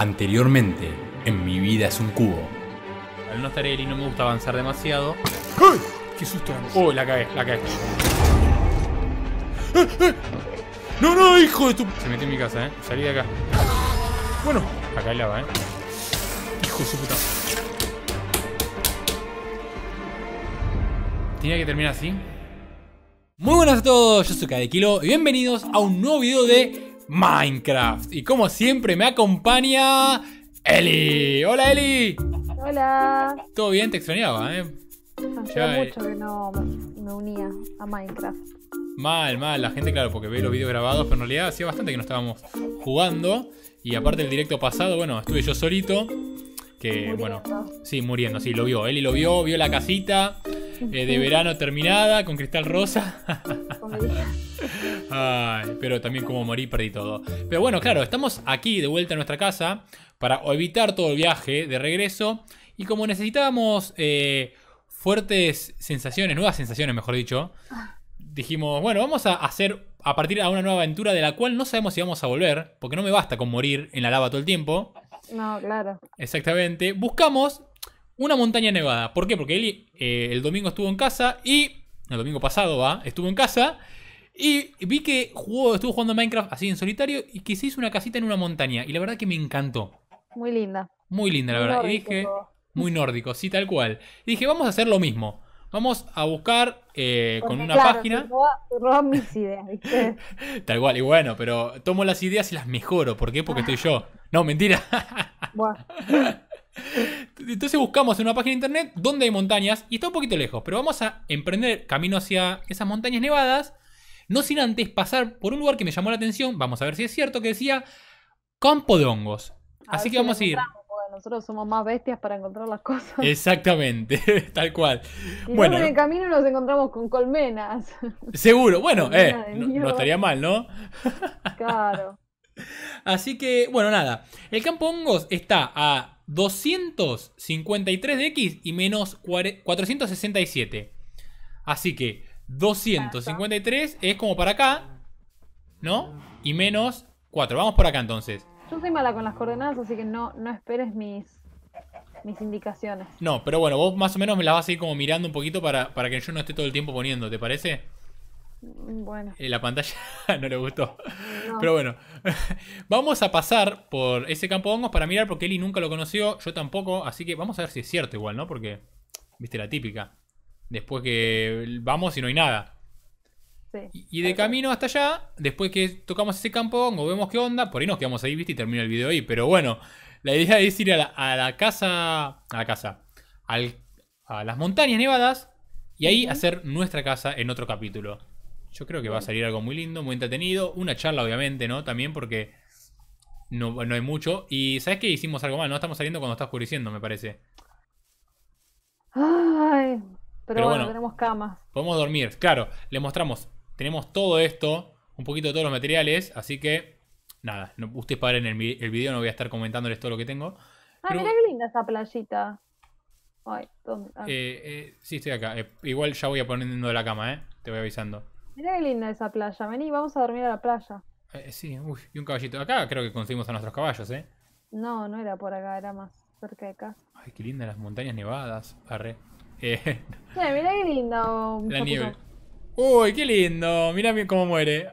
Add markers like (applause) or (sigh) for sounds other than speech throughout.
Anteriormente, en Mi vida es un cubo. Al no estar él y no me gusta avanzar demasiado. ¡Ay! ¡Qué susto! ¡Oh, la cagué, la cagué! ¡Eh, eh! ¡No, no, hijo de tu! Se metió en mi casa, eh. Salí de acá. Bueno. Acá hay lava, eh. Hijo de su puta. Tenía que terminar así. Muy buenas a todos, yo soy Kadekilo y bienvenidos a un nuevo video de Minecraft. Y como siempre me acompaña Eli. Hola Eli. Hola. Todo bien, te extrañaba, ¿eh? eh. mucho que no me unía a Minecraft. Mal, mal, la gente, claro, porque ve los videos grabados, pero en realidad hacía bastante que no estábamos jugando. Y aparte el directo pasado, bueno, estuve yo solito. Que bueno, sí, muriendo, sí, lo vio. Eli lo vio, vio la casita. Eh, de verano terminada, con cristal rosa. pero también como morí, perdí todo. Pero bueno, claro, estamos aquí de vuelta a nuestra casa para evitar todo el viaje de regreso. Y como necesitábamos eh, fuertes sensaciones, nuevas sensaciones, mejor dicho, dijimos, bueno, vamos a hacer a partir de una nueva aventura de la cual no sabemos si vamos a volver, porque no me basta con morir en la lava todo el tiempo. No, claro. Exactamente. Buscamos una montaña nevada. ¿Por qué? Porque él eh, el domingo estuvo en casa y. El domingo pasado va, estuvo en casa. Y vi que jugó, estuvo jugando Minecraft así en solitario y que se hizo una casita en una montaña. Y la verdad que me encantó. Muy linda. Muy linda, la verdad. Y dije, muy nórdico, sí, tal cual. dije, vamos a hacer lo mismo. Vamos a buscar eh, con una página. roba, mis ideas, (laughs) tal cual, y bueno, pero tomo las ideas y las mejoro. ¿Por qué? Porque ah. estoy yo. No, mentira. bueno. (laughs) Entonces buscamos en una página de internet Donde hay montañas y está un poquito lejos, pero vamos a emprender camino hacia esas montañas nevadas, no sin antes pasar por un lugar que me llamó la atención, vamos a ver si es cierto, que decía campo de hongos. Así que vamos a ir. Nosotros somos más bestias para encontrar las cosas. Exactamente, (laughs) tal cual. bueno, en el camino nos encontramos con colmenas. Seguro, bueno, eh, no, no estaría mal, ¿no? Claro. (laughs) Así que, bueno, nada. El campo hongos está a 253 de X y menos 467. Así que 253 es como para acá, ¿no? Y menos 4. Vamos por acá entonces. Yo soy mala con las coordenadas, así que no, no esperes mis, mis indicaciones. No, pero bueno, vos más o menos me las vas a ir como mirando un poquito para, para que yo no esté todo el tiempo poniendo, ¿te parece? Mm, bueno. Eh, la pantalla (laughs) no le gustó. Pero bueno, (laughs) vamos a pasar por ese campo de hongos para mirar porque Eli nunca lo conoció, yo tampoco, así que vamos a ver si es cierto igual, ¿no? Porque, viste, la típica. Después que vamos y no hay nada. y de camino hasta allá, después que tocamos ese campo de hongo, vemos qué onda, por ahí nos quedamos ahí, viste, y termina el video ahí. Pero bueno, la idea es ir a la, casa, a la casa, a las montañas nevadas y ahí hacer nuestra casa en otro capítulo. Yo creo que va a salir algo muy lindo, muy entretenido. Una charla, obviamente, ¿no? También porque no, hay mucho. Y ¿sabes qué? Hicimos algo mal, no estamos saliendo cuando está oscureciendo, me parece. Ay, pero, bueno, tenemos camas. Podemos dormir, claro. Le mostramos, tenemos todo esto, un poquito de todos los materiales, así que nada, no, ustedes paren el, el video, no voy a estar comentándoles todo lo que tengo. Ah, qué linda esa playita. Ay, ¿dónde? Ah. Eh, eh, sí, estoy acá. Eh, igual ya voy a poniendo la cama, ¿eh? Te voy avisando. Mirá qué linda esa playa. Vení, vamos a dormir a la playa. Eh, sí, uy, y un caballito. Acá creo que conseguimos a nuestros caballos, ¿eh? No, no era por acá, era más cerca de acá. Ay, qué linda las montañas nevadas. Arre. (laughs) Eh. Mira, mirá qué lindo. La nieve. Uy, qué lindo. Mirá cómo muere.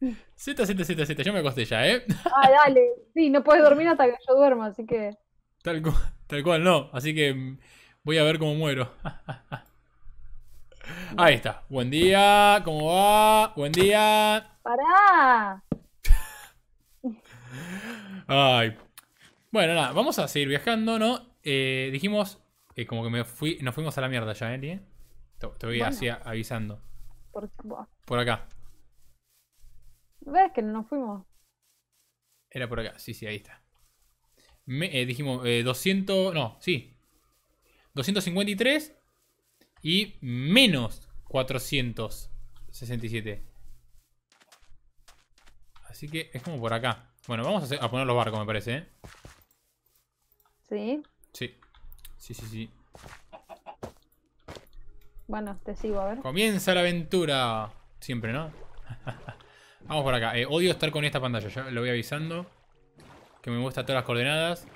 (laughs) Z, Yo me acosté ya, ¿eh? (laughs) Ah, dale. Sí, no puedes dormir hasta que yo duerma, así que. Tal cual, tal cual, no. Así que mm, voy a ver cómo muero. (laughs) Ahí está. Buen día, ¿cómo va? Buen día. ¡Para! Bueno, nada, vamos a seguir viajando, ¿no? Eh, dijimos, eh, como que fui, nos fuimos a la mierda ya, ¿eh? Te, voy así avisando. Por, por acá. ¿Ves que no nos fuimos? Era por acá, sí, sí, ahí está. Me, eh, dijimos, 200, no, sí. 253 y menos 467. Así que es como por acá. Bueno, vamos a, poner los barcos, me parece. ¿eh? ¿Sí? Sí. Sí, sí, sí. Bueno, te sigo, a ver. Comienza la aventura. Siempre, ¿no? (laughs) Vamos por acá. Eh, odio estar con esta pantalla, ya lo voy avisando. Que me muestra todas las coordenadas.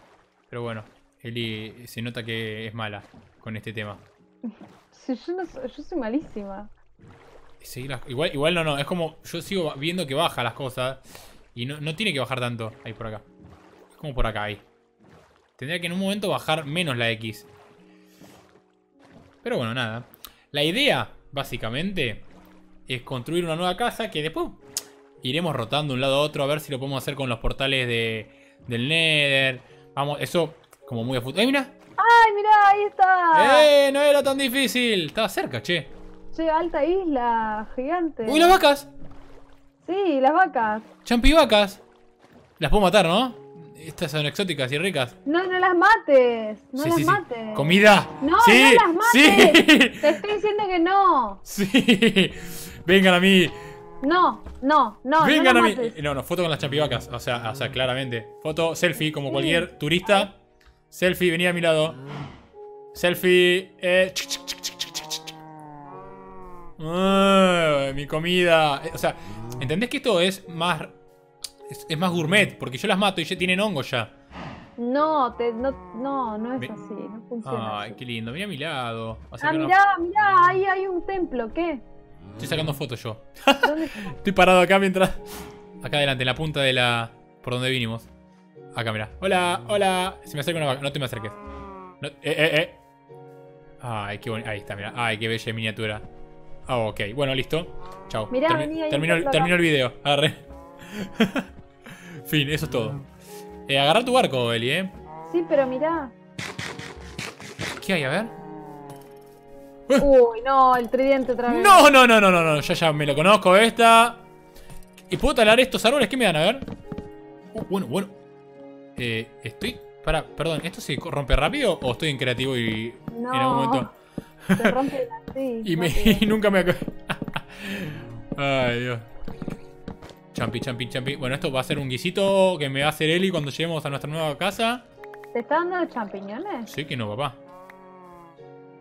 Pero bueno, Eli se nota que es mala con este tema. (laughs) yo, soy malísima. igual, igual no, no. Es como yo sigo viendo que baja las cosas. Y no, tiene que bajar tanto. Ahí por acá. Es como por acá, ahí. Tendría que en un momento bajar menos la X. Pero bueno, nada. La idea, básicamente, es construir una nueva casa que después iremos rotando de un lado a otro a ver si lo podemos hacer con los portales de, del Nether. Vamos, eso como muy a mira! ¡Ay, mirá! Ahí está. ¡Eh! No era tan difícil. Estaba cerca, che. Che, alta isla, gigante. ¡Uy, las vacas! Sí, las vacas. Champivacas. Las puedo matar, ¿no? Estas son exóticas y ricas. No, no las mates. No las mates. Comida. No, no las mates. Te estoy diciendo que no. Sí. Vengan a mí. No, no, no. Vengan a mí. No, no, foto con las champivacas. O sea, o sea, claramente. Foto, selfie, como cualquier turista. Selfie, venía a mi lado. Selfie. mi comida. Eh, o sea, ¿entendés que esto es más. Es, más gourmet? Porque yo las mato y ya tienen hongo ya. No, no, no, es así. No funciona. Ay, qué lindo. venía a mi lado. Ah, mirá, ahí hay un templo. ¿Qué? Estoy sacando fotos yo. (laughs) Estoy parado acá mientras. Acá adelante, en la punta de la. Por donde vinimos. Acá, mira. Hola, hola. Si me acerco una vaca. No te me acerques. eh, eh, eh. Ay, qué bonito. Ahí está, mira. Ay, qué bella miniatura. Ah, ok. Bueno, listo. Chao. Mirá, termino, el, termino, el video. Agarré. (laughs) fin, eso es todo. Eh, agarra tu barco, Eli, eh. Sí, pero mirá. ¿Qué hay? A ver. Uy, ¡Ah! no, el tridente otra vez. No, no, no, no, no, no. Ya, ya me lo conozco esta. ¿Y puedo talar estos árboles? ¿Qué me dan? A ver. Uh, bueno, bueno. Eh, estoy. Para, perdón, ¿esto se rompe rápido o estoy en creativo y en algún momento? Se rompe (laughs) y, nunca me (laughs) Ay, Dios. Champi, champi, champi. Bueno, esto va a ser un guisito que me va a hacer Eli cuando lleguemos a nuestra nueva casa. ¿Te está dando champiñones? Sí que no, papá.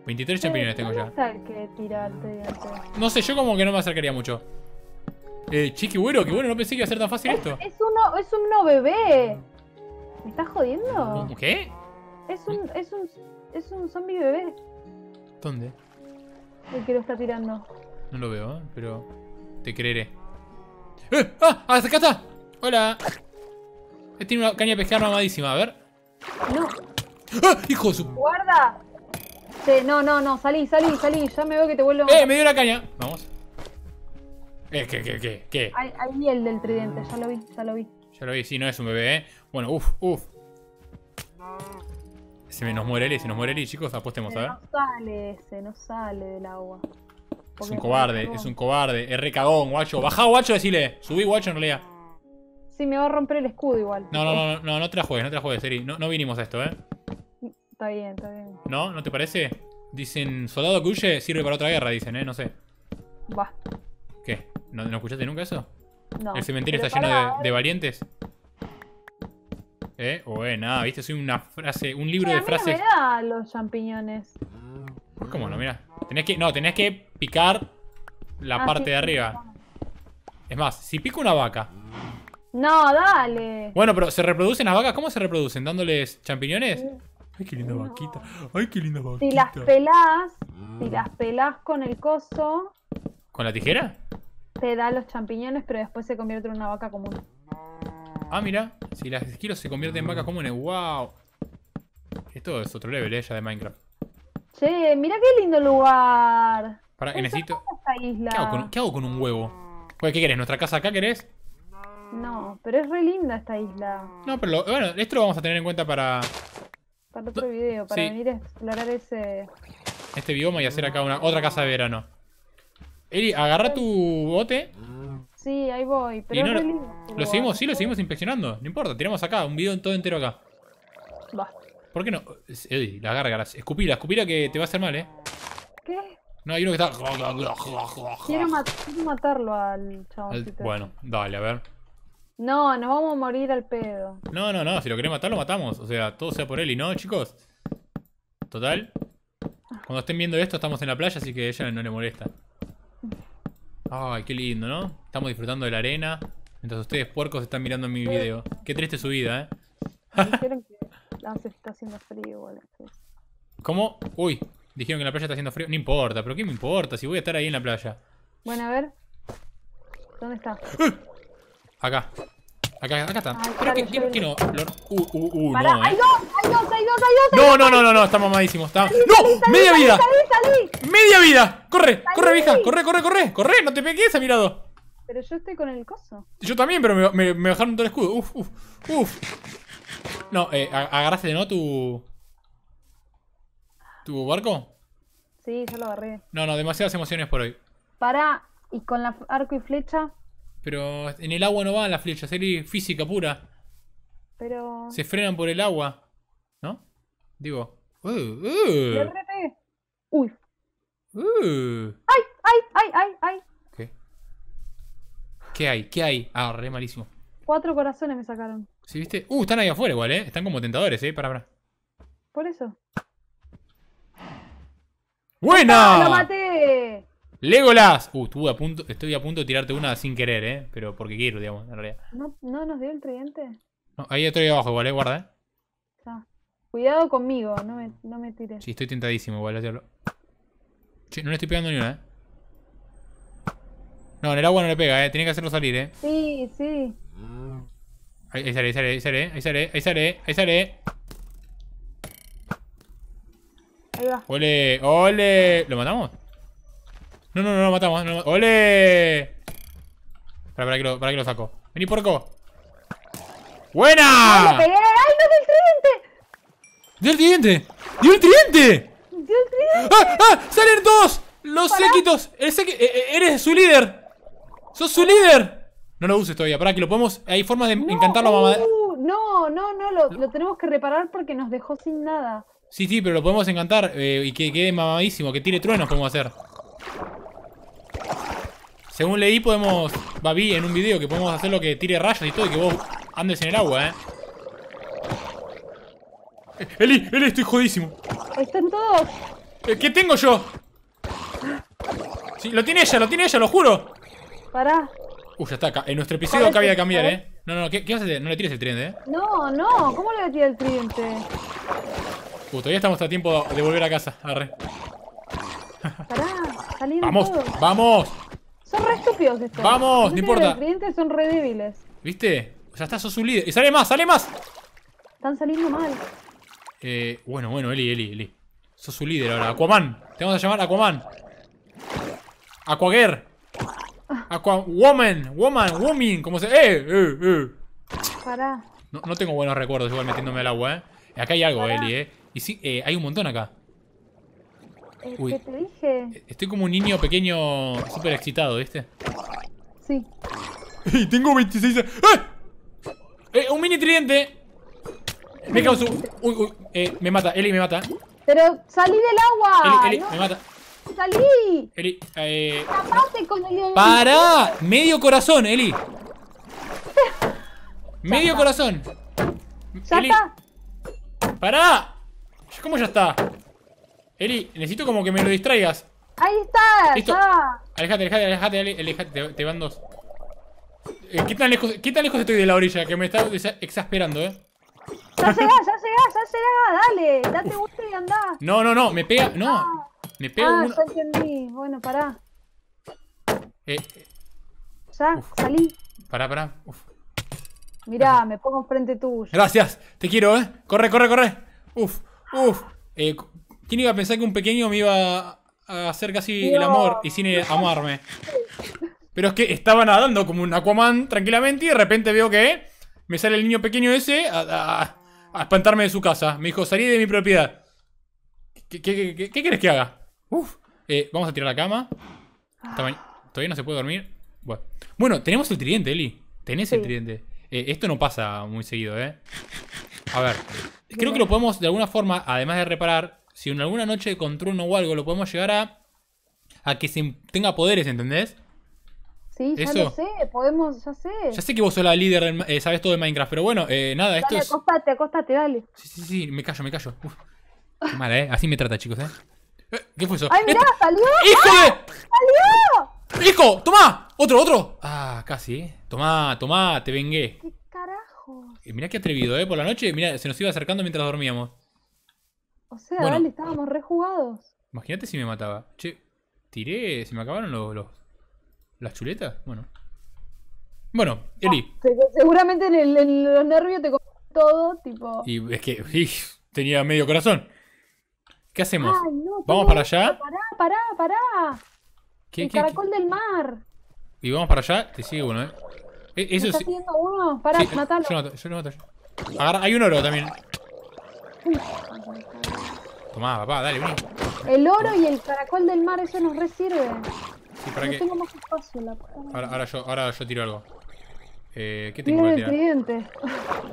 23 champiñones tengo ya. Eh, no sé, yo como que no me acercaría mucho. Eh, chiqui, qué bueno, qué bueno, no pensé que iba a ser tan fácil esto. Es uno, es bebé. ¿Me estás jodiendo? ¿Qué? Es un, es un, es un zombie bebé. ¿Dónde? El que lo está tirando. No lo veo, pero te creeré. ¡Eh! ¡Ah! ¡Ah ¡Acá está! ¡Hola! Eh, tiene una caña de pescar mamadísima, a ver. No. ¡Ah! ¡Hijo de su! ¡Guarda! Sí, no, no, no, salí, salí, salí. Ya me veo que te vuelvo ¡Eh! Me dio la caña. Vamos. Eh, ¿qué, qué, qué? ¿Qué? Hay hay el del tridente, ya lo vi, ya lo vi. Ya lo no es un bebé, ¿eh? Bueno, uff, uff. Se nos muere Eli, se nos muere Eli, chicos, apostemos, a ver. No sale, ese, no sale del agua. es un cobarde, es un cobarde. Es cagón, guacho. Baja, guacho, decile. Subí, guacho, en realidad. Sí, me va a romper el escudo igual. No, no, no, no, no te la juegues, no te la juegues, Eli. No, no vinimos a esto, ¿eh? Está bien, está bien. ¿No? ¿No te parece? Dicen, soldado que huye sirve para otra guerra, dicen, ¿eh? No sé. Va. ¿Qué? ¿no escuchaste nunca eso? ¿El cementerio está lleno de, eh. valientes? ¿Eh? O eh, nada, viste, soy una frase, un libro de frases. No los champiñones. Ah, ¿Cómo no? Mira. Tenés que, no, tenés que picar la ah, parte de arriba. Es más, si pico una vaca. No, dale. Bueno, pero ¿se reproducen las vacas? ¿Cómo se reproducen? ¿Dándoles champiñones? Ay, qué linda vaquita. Ay, qué linda vaquita. Si las pelás, si las pelás con el coso. ¿Con la tijera? te da los champiñones, pero después se convierte en una vaca común. Ah, mira, si las esquilos se convierten en vacas comunes, wow. Esto es otro level, ¿eh? de Minecraft. Che, mira qué lindo lugar. Para, necesito. ¿Qué, hago con, un huevo? ¿qué querés? ¿Nuestra casa acá querés? No, pero es re linda esta isla. No, pero bueno, esto lo vamos a tener en cuenta para. Para otro video, para venir a explorar ese. Este bioma y hacer acá una otra casa de verano. Eri, agarra tu bote. Sí, ahí voy. Pero no, lo seguimos, sí, lo seguimos inspeccionando. No importa, tiramos acá un video todo entero acá. Va. ¿Por qué no? Eri, la agarra, escupila, escupila que te va a hacer mal, eh. ¿Qué? No, hay uno que está. Quiero, matarlo al chaboncito. Bueno, dale, a ver. No, nos vamos a morir al pedo. No, no, no, si lo querés matar, lo matamos. O sea, todo sea por él y no, chicos. Total. Cuando estén viendo esto, estamos en la playa, así que ella no le molesta. Ay, qué lindo, ¿no? Estamos disfrutando de la arena. Mientras ustedes puercos están mirando mi video. Qué triste su vida, ¿eh? Dijeron que la playa está haciendo frío ¿Cómo? Uy, dijeron que la playa está haciendo frío. No importa, pero ¿qué me importa si voy a estar ahí en la playa? Bueno, a ver. ¿Dónde está? Acá. Acá, acá está. Pero que, no. Uh, uh, uh, no. Eh. dos, dos, dos, dos. No, no, no, no, no, estamos mamadísimos. Estamos... ¡No! Salí, ¡Media salí, vida! ¡Media vida! ¡Corre! ¡Corre, vieja! ¡Corre, corre, corre! ¡Corre! ¡No te pegues, mirado! Pero yo estoy con el coso. Yo también, pero me, bajaron todo el escudo. Uf, uf, uf. No, eh, agarraste, ¿no? Tu. ¿Tu barco? Sí, yo lo agarré. No, no, demasiadas emociones por hoy. Para ¿y con la arco y flecha? Pero en el agua no van las flechas, es física pura. Pero. Se frenan por el agua. ¿No? Digo. Uh, uh. Uy. Uh. ¡Ay! ¡Ay! ¡Ay! ¡Ay! ¡Ay! ¿Qué? hay? ¿Qué hay? Ah, malísimo. Cuatro corazones me sacaron. ¿Sí viste? Uh, están ahí afuera igual, eh. Están como tentadores, eh. Para, para. Por eso. ¡Buena! ¡Lo maté! Legolas. Uh, estoy a punto de tirarte una sin querer, eh. Pero porque quiero, digamos, en realidad. ¿No, no nos dio el tridente? No, ahí estoy abajo igual, eh, Guarda, eh. cuidado conmigo, no me, no me tires. Sí, estoy tentadísimo igual, hacerlo. Che, no le estoy pegando ni una, eh. No, en el agua no le pega, eh. Tiene que hacerlo salir, eh. Sí, sí. Ahí, sale, ahí sale, ahí sale, ahí sale, ahí sale, ahí sale. Ahí va. Ole, ole. ¿Lo matamos? No, no, no lo matamos. ¡Ole! Para, para, que lo, para que lo saco. ¡Vení, porco! ¡Buena! ¡Le pegué el tridente! ¡Dio el tridente! ¡Dio el tridente! ¡Dio el tridente! ¡Ah! ¡Ah! ¡Salen todos! ¡Los séquitos! Eh, eh, ¡Eres su líder! ¡Sos su líder! No lo uses todavía. Para que lo podemos. Hay formas de encantarlo a mamá. Uh, no, no, no. Lo, lo, tenemos que reparar porque nos dejó sin nada. Sí, sí, pero lo podemos encantar eh, y que quede mamadísimo. Que tire truenos, podemos hacer. Según leí, podemos... Babi en un video que podemos hacer lo que tire rayos y todo y que vos andes en el agua, ¿eh? eh Eli, Eli, estoy jodísimo. Están todos. Eh, ¿Qué tengo yo? Sí, lo tiene ella, lo tiene ella, lo juro. Pará. Uy, ya está. acá. En nuestro episodio había de cambiar, ¿eh? No, no, ¿qué, qué vas a hacer? No le tires el tridente, ¿eh? No, no. ¿Cómo le tires el tridente? Uy, ya estamos a tiempo de volver a casa. Arre. Pará. Vamos, vamos. Son re estúpidos estos. Vamos, no importa. Los clientes son re débiles. ¿Viste? Ya está, sos su líder. ¡Y sale más, sale más! Están saliendo mal. Eh, bueno, bueno, Eli, Eli, Eli. Sos su líder ahora. Aquaman. Te vamos a llamar Aquaman. Aquaguer. Ah. Aquawoman. Woman. Woman. Como se... ¡Eh! ¡Eh! ¡Eh! Pará. No, no tengo buenos recuerdos igual metiéndome al agua, ¿eh? Acá hay algo, Eli, ¿eh? Y sí, eh, hay un montón acá. Eh, uy. Estoy como un niño pequeño súper excitado, ¿viste? Sí. Y tengo 26 años. Eh, un mini tridente. Me causó. Uy, uy. Eh, me mata, Eli me mata. Pero salí del agua. Eli, Eli, me mata. Salí. Eli, eh. con el. ¡Para! Medio corazón, Eli. (laughs) Medio corazón. Ya está. ¡Para! ¿Cómo ya está? Eli, necesito como que me lo distraigas. Ahí está, ¿Listo? está! Alejate, alejate, alejate, te, van dos. Eh, ¿qué, tan lejos, ¿Qué tan estoy de la orilla? Que me está exasperando, eh. Ya llegás, ya llegás, ya llegás, dale, date gusto y andá. No, no, no, me pega, no. Ah. Me pega ah, uno. ya entendí, bueno, pará. Eh, eh. Ya, salí. Pará, pará. Uf. Mirá, me pongo enfrente tuyo. Gracias, te quiero, eh. Corre, corre, corre. Uf, uf. Eh, ¿Quién iba a pensar que un pequeño me iba a hacer casi el amor y sin amarme? Pero es que estaba nadando como un Aquaman tranquilamente y de repente veo que me sale el niño pequeño ese a, espantarme de su casa. Me dijo, salí de mi propiedad. ¿Qué, qué, que haga? Uf. Eh, vamos a tirar la cama. Todavía no se puede dormir. Bueno. tenemos el tridente, Eli. Tenés el tridente. Eh, esto no pasa muy seguido, ¿eh? A ver. Creo que lo podemos de alguna forma, además de reparar, si en alguna noche con no o algo lo podemos llegar a, a que se tenga poderes, ¿entendés? Sí, ya lo sé, podemos, ya sé. Ya sé que vos sos la líder, eh, sabes todo de Minecraft, pero bueno, eh, nada, esto es... acostate, acostate, dale. Sí, sí, sí, me callo, me callo. Qué mala, ¿eh? Así me trata, chicos, ¿eh? eh ¿Qué fue eso? ¡Ay, mirá! ¡Salió! ¡Hijo ¡Salió! ¡Hijo! ¡Tomá! ¡Otro, otro! Ah, casi, ¿eh? Tomá, tomá, te vengué. ¿Qué carajo? Eh, mirá qué atrevido, ¿eh? Por la noche, mirá, se nos iba acercando mientras dormíamos. O sea, ahora dale, estábamos rejugados. Imagínate si me mataba. Che, tiré, se me acabaron los, los las chuletas. Bueno. Bueno, ah, Eli. seguramente en el, en los nervios te comió todo, tipo. Y es que (laughs) tenía medio corazón. ¿Qué hacemos? ¿Vamos para allá? Pará, pará, pará. ¿Qué, el caracol del mar. Y vamos para allá, te sigue uno, eh. E, eso está uno? Pará, matalo. Yo no, yo mato. Agarra, hay un oro también papá, dale, El oro y el caracol del mar, eso nos resirve. para tengo espacio, ahora, ahora, yo, ahora yo tiro algo. Eh, ¿Qué tengo que tirar?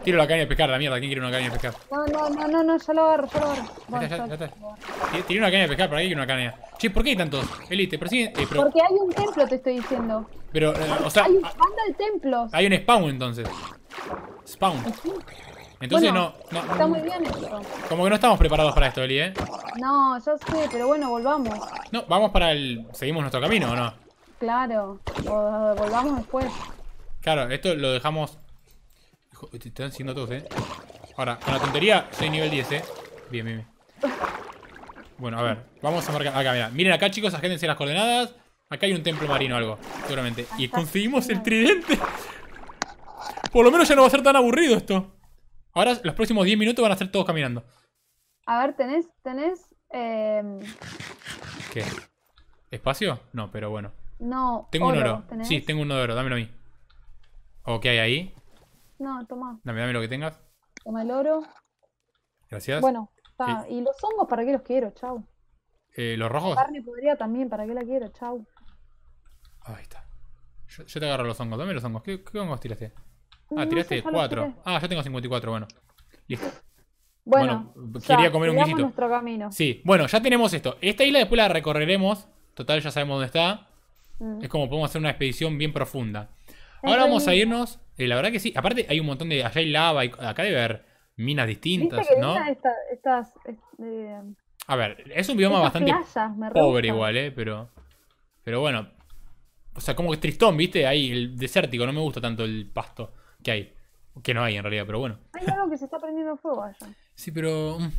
Tiro la caña de pescar, la mierda. ¿Quién quiere una caña de pescar? No, no, no, no, no ya lo agarro, ya una caña de pescar, ¿para aquí hay una caña? Che, ¿por qué hay tantos? elite ¿te eh, Porque hay un templo, te estoy diciendo. Pero, eh, o sea... Hay un Hay un spawn, entonces. Spawn. Entonces no, Está muy bien esto. Como que no estamos preparados para esto, Eli, ¿eh? No, ya sé, pero bueno, volvamos. No, vamos para el... ¿Seguimos nuestro camino o no? Claro, volvamos después. Claro, esto lo dejamos... te están siendo todos, ¿eh? Ahora, con la tontería soy nivel 10, ¿eh? Bien, bien, Bueno, a ver, vamos a marcar... Acá, mira. Miren acá, chicos, agéndense las coordenadas. Acá hay un templo marino o algo, seguramente. Y conseguimos el tridente. Por lo menos ya no va a ser tan aburrido esto. Ahora los próximos 10 minutos van a ser todos caminando. A ver, tenés, tenés. Eh... ¿Qué? ¿Espacio? No, pero bueno. No. Tengo un oro. Sí, tengo un oro, dámelo a mí. ¿O qué hay ahí? No, toma. Dame, dame lo que tengas. Toma el oro. Gracias. Bueno, está. ¿Y los hongos para qué los quiero? chao. Eh, ¿Los rojos? La carne podría también, ¿para qué la quiero? Chau. Ahí está. Yo, te agarro los hongos. Dame los hongos. ¿Qué, qué hongos tiraste? Ah, tiraste 4. Ah, yo tengo 54, bueno. Listo. Bueno, quería comer un guisito. Sí, bueno, ya tenemos esto. Esta isla después la recorreremos. Total, ya sabemos dónde está. Mm. Es como podemos hacer una expedición bien profunda. Ahora vamos a irnos. Eh, la verdad que sí. Aparte, hay un montón de. Allá hay lava. Y, acá debe haber minas distintas, ¿no? estas, eh, a ver, es un bioma bastante pobre, igual, ¿eh? Pero, pero bueno. O sea, como que es tristón, ¿viste? Ahí el desértico. No me gusta tanto el pasto que hay. Que no hay en realidad, pero bueno. Hay algo que se está prendiendo fuego allá. Sí, pero. Mm.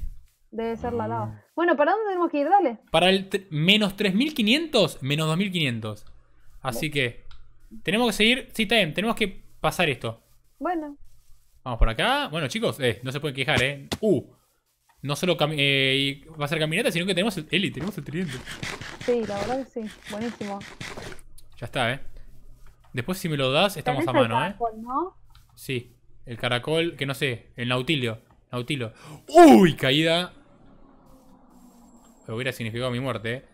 Debe ser la lava. Mm. Bueno, ¿para dónde tenemos que ir? Dale. Para el menos 3500, menos 2500. Así que. Tenemos que seguir. Sí, está Tenemos que pasar esto. Bueno. Vamos por acá. Bueno, chicos, eh, no se pueden quejar, ¿eh? Uh. No solo eh, va a ser caminata, sino que tenemos el. Eli, tenemos el tridente. Sí, la verdad sí. Buenísimo. Ya está, ¿eh? Después, si me lo das, estamos a mano, ¿eh? Sí, el caracol, que no sé, el nautilio. Nautilo. ¡Uy! Caída. hubiera significado mi muerte, eh.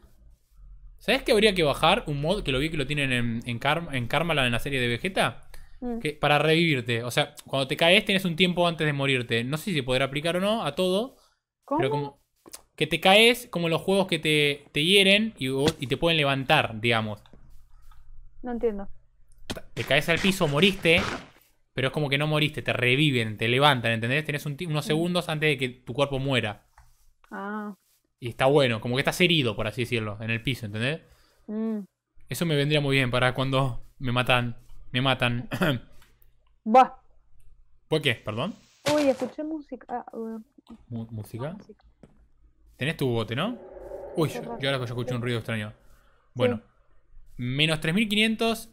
¿Sabes que habría que bajar un mod que lo vi que lo tienen en, en, en en la serie de Vegeta? Mm. para revivirte. O sea, cuando te caes Tienes un tiempo antes de morirte. No sé si podrá aplicar o no a todo. Pero como que te caes como los juegos que te, te hieren y, y te pueden levantar, digamos. No entiendo. Te caes al piso, moriste, pero es como que no moriste, te reviven, te levantan, ¿entendés? Tenés unos mm. segundos antes de que tu cuerpo muera. Ah. Y está bueno, como que estás herido, por así decirlo, en el piso, ¿entendés? Mm. Eso me vendría muy bien para cuando me matan. Me matan. (coughs) Buah. ¿Por qué? ¿Perdón? Uy, escuché música. Ah, ah, ¿Música? Tenés tu bote, ¿no? Uy, yo, ahora que yo escuché un ruido extraño. Bueno, menos 3500,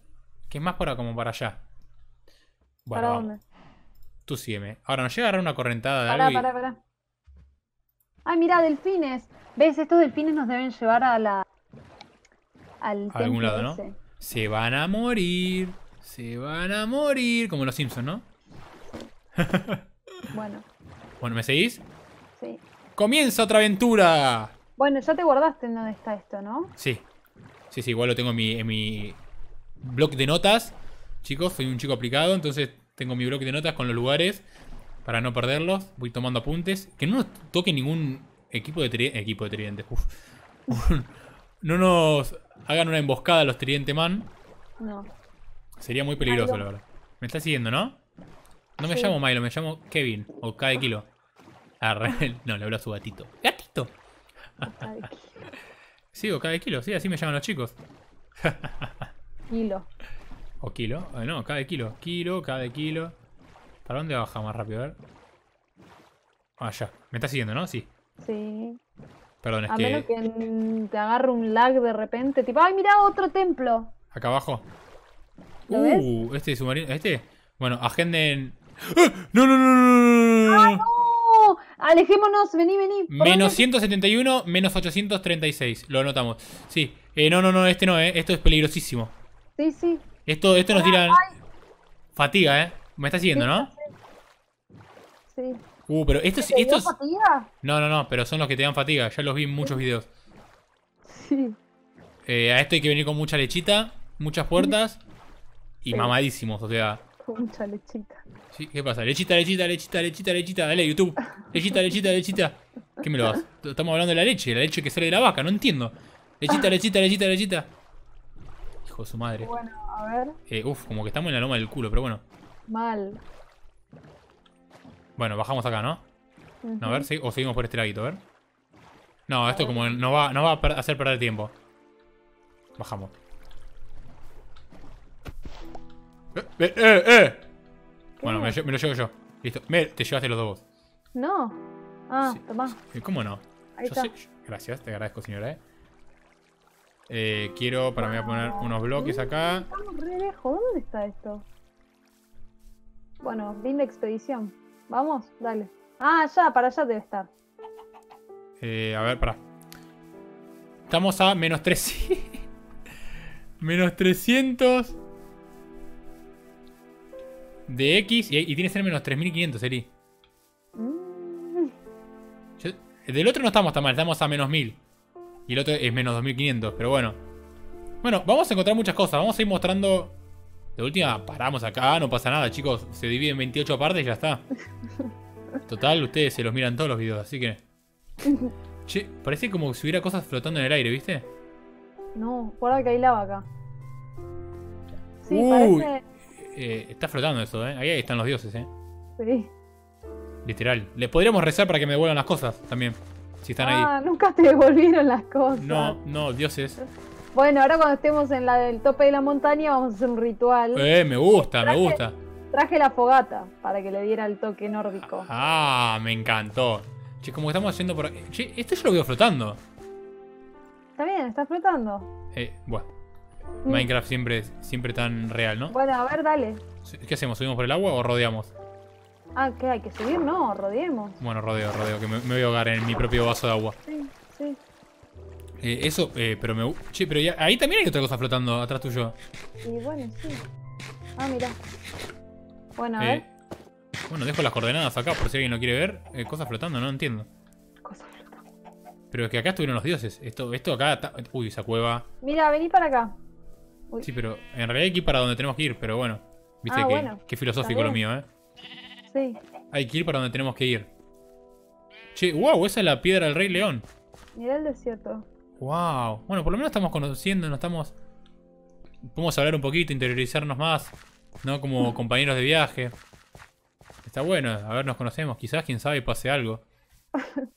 que es más para como para allá. ¿Para dónde? Tú sígueme. Ahora, nos llega a agarrar una correntada de pará, Ay, mira, delfines. ¿Ves? Estos delfines nos deben llevar a la... a algún lado, ¿no? Se van a morir. Se van a morir. Como los Simpsons, ¿no? (laughs) bueno. Bueno, ¿me seguís? Sí. ¡Comienza otra aventura! Bueno, ya te guardaste en donde está esto, ¿no? Sí. Sí, sí, igual lo tengo en mi, en mi bloc de notas chicos, soy un chico aplicado, entonces tengo mi bloque de notas con los lugares para no perderlos. Voy tomando apuntes. Que no nos toque ningún equipo de, tridente equipo de tridente. (laughs) no nos hagan una emboscada los tridente man. No. Sería muy peligroso, la verdad. Me está siguiendo, ¿no? No me llamo Milo, me llamo Kevin. O de kilo. Ah, (laughs) no, le hablo a su gatito. ¡Gatito! (laughs) sí, o cada kilo, sí, así me llaman los chicos. kilo. ¿O kilo? Ah, no, cada kilo. Kilo, cada kilo. ¿Para dónde baja más rápido? A ver. Ah, ya. Me está siguiendo, ¿no? Sí. Sí. Perdón, es a que... menos que te agarre un lag de repente. Tipo, ¡ay, mira otro templo! Acá abajo. ¿Lo uh, este submarino. ¿Este? Bueno, agenden. ¡Ah! ¡No, no, no, no! ¡Ah, no! Alejémonos, vení, vení. Menos 171, menos 836. Lo anotamos. Sí. Eh, no, no, no, este no, eh. Esto es peligrosísimo. Sí, sí. Esto, esto nos tira... Fatiga, ¿eh? Me está siguiendo, ¿no? Sí. Uh, pero estos... ¿Te estos... fatiga? No, no, no, pero son los que te dan fatiga. Ya los vi en muchos videos. Sí. Eh, a esto hay que venir con mucha lechita, muchas puertas y mamadísimos, o sea... Con mucha lechita. Sí, ¿qué pasa? Lechita, lechita, lechita, lechita, lechita. Dale, YouTube. Lechita, lechita, lechita. ¿Qué me lo vas? Estamos hablando de la leche, la leche que sale de la vaca, no entiendo. Lechita, (laughs) lechita, lechita, lechita. Hijo de su madre. A ver. Eh, uf, como que estamos en la loma del culo, pero bueno. Mal. Bueno, bajamos acá, ¿no? a ver, si, o seguimos por este laguito, a ver. No, esto como no va, no va a hacer perder tiempo. Bajamos. ¡Eh, eh, eh! eh. Bueno, me, lo llevo yo. Listo. Me, te llevaste los dos No. Ah, toma ¿Cómo no? está. gracias, te agradezco, señora, eh. Eh, quiero, para mí a poner unos bloques acá. Estamos re lejos, ¿dónde está esto? Bueno, de expedición. Vamos, dale. Ah, ya, para allá debe estar. Eh, a ver, para. Estamos a menos 300. (laughs) menos 300 de X. Y, tiene que ser menos 3500, Eri. Mm. del otro no estamos tan mal, estamos a menos 1000. Y el otro es menos 2500, pero bueno. Bueno, vamos a encontrar muchas cosas. Vamos a ir mostrando. De última, paramos acá, no pasa nada, chicos. Se divide en 28 partes y ya está. Total, ustedes se los miran todos los videos, así que. Che, parece como si hubiera cosas flotando en el aire, ¿viste? No, guarda que hay lava acá. Sí, parece... Eh, está flotando eso, ¿eh? Ahí están los dioses, ¿eh? Sí. Literal. le podríamos rezar para que me devuelvan las cosas también. Si están ahí. Ah, nunca te devolvieron las cosas. No, no, dioses. Bueno, ahora cuando estemos en la del tope de la montaña vamos a hacer un ritual. Eh, me gusta, me gusta. Traje la fogata para que le diera el toque nórdico. Ah, me encantó. Che, como que estamos haciendo por... Che, esto yo lo veo flotando. Está bien, está flotando. Eh, bueno. Mm. Minecraft siempre, siempre tan real, ¿no? Bueno, a ver, dale. ¿Qué hacemos? ¿Subimos por el agua o rodeamos? Ah, que ¿Hay que subir? No, rodeemos. Bueno, rodeo, rodeo, que me, voy a ahogar en mi propio vaso de agua. Sí, sí. Eh, eso, eh, pero me... Che, pero ahí también hay otra cosa flotando atrás tuyo. Y bueno, sí. Ah, mira. Bueno, a eh, ver. Bueno, dejo las coordenadas acá por si alguien no quiere ver. cosas flotando, no entiendo. Cosas flotando. Pero es que acá estuvieron los dioses. Esto, esto acá... Uy, esa cueva. Mira, vení para acá. Sí, pero en realidad hay que ir para donde tenemos que ir, pero bueno. Viste ah, que, qué filosófico lo mío, ¿eh? Sí. Hay que ir para donde tenemos que ir. Che, wow, esa es la piedra del Rey León. Mirá el desierto. Wow. Bueno, por lo menos estamos conociendo, nos estamos. Podemos hablar un poquito, interiorizarnos más, ¿no? Como (laughs) compañeros de viaje. Está bueno, a ver, nos conocemos. Quizás, quién sabe, pase algo. (laughs)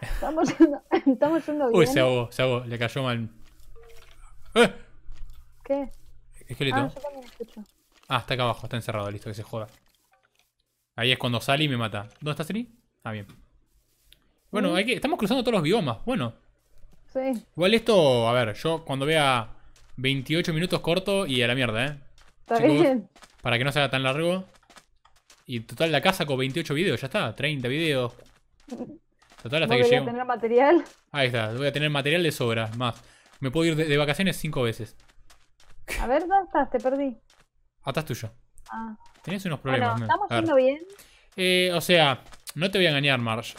Estamos yendo, (laughs) estamos yendo Uy, se ahogó, se ahogó, le cayó mal. ¿Qué? Esqueleto. Ah, ah, está acá abajo, está encerrado, listo, que se joda. Ahí es cuando sale y me mata. ¿Dónde está Siri? Ah, bien. Bueno, que, estamos cruzando todos los biomas. Bueno. Sí. Igual esto, a ver, yo cuando vea 28 minutos corto y a la mierda, ¿eh? Está bien. Para que no sea tan largo. Y total la casa con 28 videos, ya está. 30 videos. Total hasta que llego. Voy a tener material. Ahí está, voy a tener material de sobra, más. Me puedo ir de, de vacaciones 5 veces. A ver, ¿dónde estás? Te perdí. Ah, estás tuyo. Ah. Tenés unos problemas. Bueno, ¿Estamos yendo bien? Eh, o sea, no te voy a engañar, Marsh.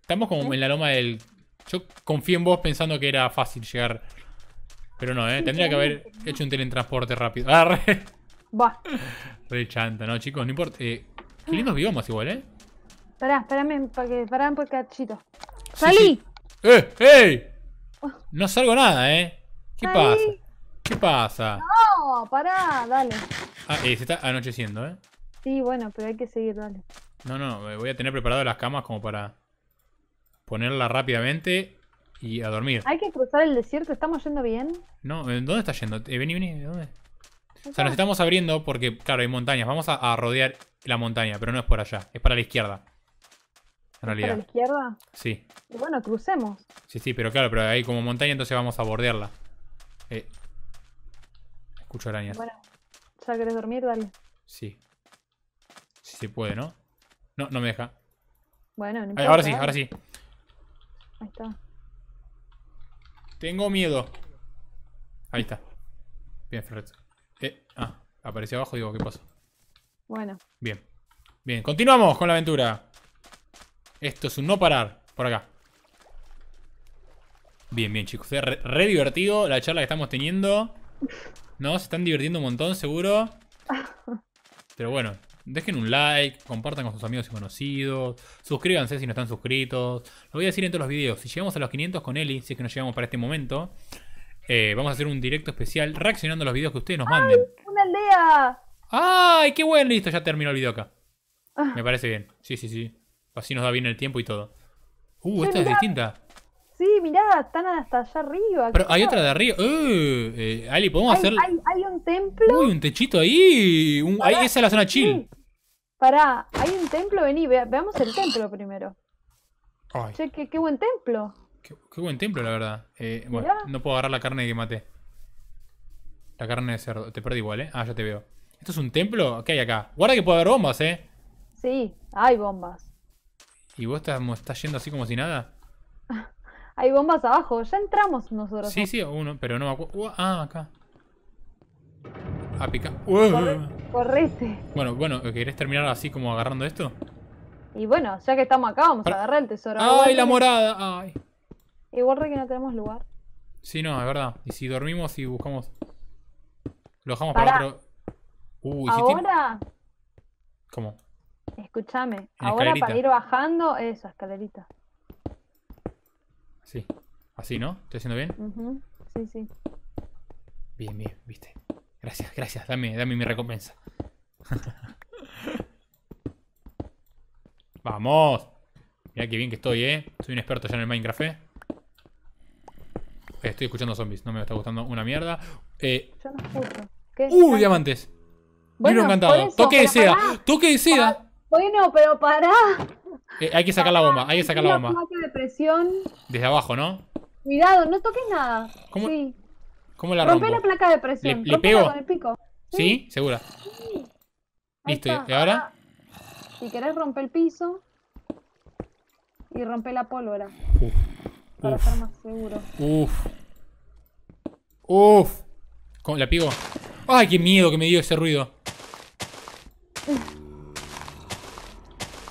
Estamos como en la loma del... Yo confié en vos pensando que era fácil llegar. Pero no, ¿eh? Tendría que haber hecho un teletransporte rápido. (laughs) Ah, re... ¿no, chicos? No importa. Eh, qué lindos biomas igual, ¿eh? Pará, para pará por cachito. ¡Salí! ¡Eh! ¡Ey! No salgo nada, ¿eh? ¿Qué pasa? ¿Qué pasa? No, pará, dale. Ah, se está anocheciendo, ¿eh? Sí, bueno, pero hay que seguir, dale. No, no, voy a tener preparadas las camas como para ponerlas rápidamente y a dormir. Hay que cruzar el desierto, ¿estamos yendo bien? No, ¿dónde está yendo? Eh, vení, vení, ¿dónde? O sea, nos estamos abriendo porque, claro, hay montañas. Vamos a, rodear la montaña, pero no es por allá, es para la izquierda. En realidad. ¿Para la izquierda? Sí. Y bueno, crucemos. Sí, sí, pero claro, pero hay como montaña, entonces vamos a bordearla. Eh. Escucho arañas. Bueno, sea, ¿querés dormir? Dale. Sí. Si se puede, ¿no? No, no me deja. Bueno, Ahora sí, ahora sí. Ahí está. Tengo miedo. Ahí está. Bien, Ferret. Eh, ah, apareció abajo, digo, ¿qué pasó? Bueno. Bien. Bien, continuamos con la aventura. Esto es un no parar. Por acá. Bien, bien, chicos. Fue re divertido la charla que estamos teniendo. ¿no? Se están divirtiendo un montón, seguro. (laughs) Pero bueno, dejen un like, compartan con sus amigos y conocidos, suscríbanse si no están suscritos. Lo voy a decir en todos los videos. Si llegamos a los 500 con Eli, si es que nos llegamos para este momento, eh, vamos a hacer un directo especial reaccionando a los videos que ustedes nos manden. ¡Ay, ¡Una aldea! ¡Ay, qué bueno! Listo, ya terminó el video acá. Ah. Me parece bien. Sí, sí, sí. Así nos da bien el tiempo y todo. Uh, esta es distinta. Sí, mirá, están hasta allá arriba. Pero hay otra de arriba. Uh, eh, Ali, ¿podemos hacer...? Hay, un templo. Uy, un techito ahí. ahí esa es la zona chill. Para, Pará, hay un templo, vení, veamos el templo primero. Ay. Che, qué, buen templo. Qué, buen templo, la verdad. Eh, bueno, no puedo agarrar la carne que maté. La carne de cerdo. Te perdí igual, ¿eh? Ah, ya te veo. ¿Esto es un templo? ¿Qué hay acá? Guarda que puede haber bombas, ¿eh? Sí, hay bombas. ¿Y vos estás, estás yendo así como si nada? (laughs) Hay bombas abajo, ya entramos nosotros. Sí, sí, uno, pero no me acuerdo. ah, acá. A ah, picar. Uh. correte. Bueno, bueno, ¿querés terminar así como agarrando esto? Y bueno, ya que estamos acá, vamos a agarrar el tesoro. ¡Ay, la morada! Igual re que no tenemos lugar. Sí, no, es verdad. Y si dormimos y buscamos. Lo dejamos para, otro. Uy, ahora. Si ¿Cómo? Escúchame. Ahora para ir bajando, esa escalerita. Sí. Así, ¿no? ¿Estoy haciendo bien? Sí, sí. Bien, bien, viste. Gracias, gracias. Dame, dame mi recompensa. (laughs) ¡Vamos! Mira que bien que estoy, ¿eh? Soy un experto ya en el Minecraft, ¿eh? Eh, Estoy escuchando zombies. No me está gustando una mierda. Eh, ¡Uh, diamantes! Bueno, encantado. ¿Tú toque de seda. Toque de seda. Bueno, pero pará. hay que sacar la bomba. Hay que sacar la bomba. Desde abajo, ¿no? Cuidado, no toques nada. ¿Cómo, ¿cómo la rompo? Rompe la placa de presión. ¿Le, pego? Con el pico. ¿Sí? Segura. Listo, ¿y ahora? Si querés rompe el piso y rompe la pólvora. Para estar más seguro. Uf. Uf. la pigo? ¡Ay, qué miedo que me dio ese ruido! (laughs)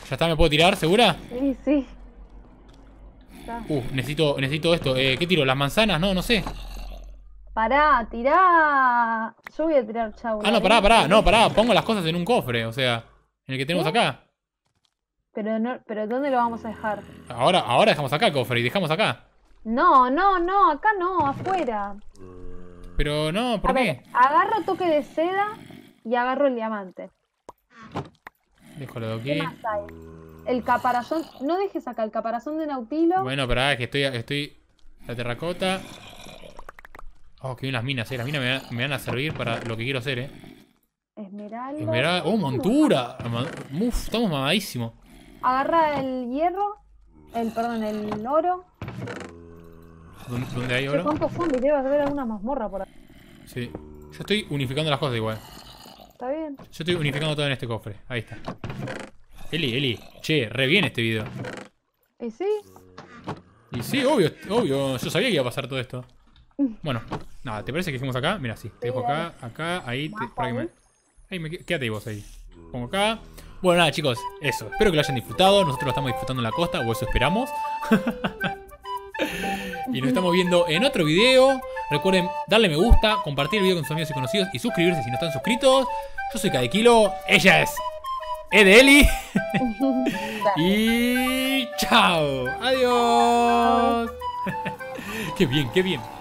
¿Ya está? ¿Me puedo tirar? ¿Segura? Sí, sí. Uh, necesito, necesito esto. Eh, ¿Qué tiro? ¿Las manzanas? No, no sé. Pará, tirá. Yo voy a tirar chau. Ah, no, ¿eh? pará, pará. No, pará. Pongo las cosas en un cofre, o sea, en el que tenemos ¿Eh? acá. Pero, no, pero ¿dónde lo vamos a dejar? Ahora, ahora dejamos acá el cofre y dejamos acá. No, no, no, acá no, afuera. Pero no, ¿por qué? agarro toque de seda y agarro el diamante. Déjalo de aquí el caparazón. No dejes acá el caparazón de Nautilo. Bueno, pero ah, es que estoy, estoy. La terracota. Oh, que bien las minas, eh. Las minas me, van a servir para lo que quiero hacer, eh. Esmeralda. Esmeralda. Oh, montura. Uf, estamos mamadísimos. Agarra el hierro. El, perdón, el oro. ¿Dónde, hay oro? ¿Cuántos zombies? Debe haber alguna mazmorra por ahí. Sí. Yo estoy unificando las cosas igual. Está bien. Yo estoy unificando todo en este cofre. Ahí está. Eli, Eli. Che, re bien este video. ¿Y sí? Y sí, obvio, obvio. Yo sabía que iba a pasar todo esto. Bueno, nada, ¿te parece que fuimos acá? Mira, sí. Te dejo acá, acá, ahí. Te, ¿eh? Ahí vos ahí. Pongo acá. Bueno, nada, chicos, eso. Espero que lo hayan disfrutado. Nosotros lo estamos disfrutando en la costa, o eso esperamos. (laughs) y nos estamos viendo en otro video. Recuerden darle me gusta, compartir el video con sus amigos y conocidos y suscribirse si no están suscritos. Yo soy Cadequilo. ella es Edeli. (laughs) y chao. Adiós. (laughs) qué bien, qué bien.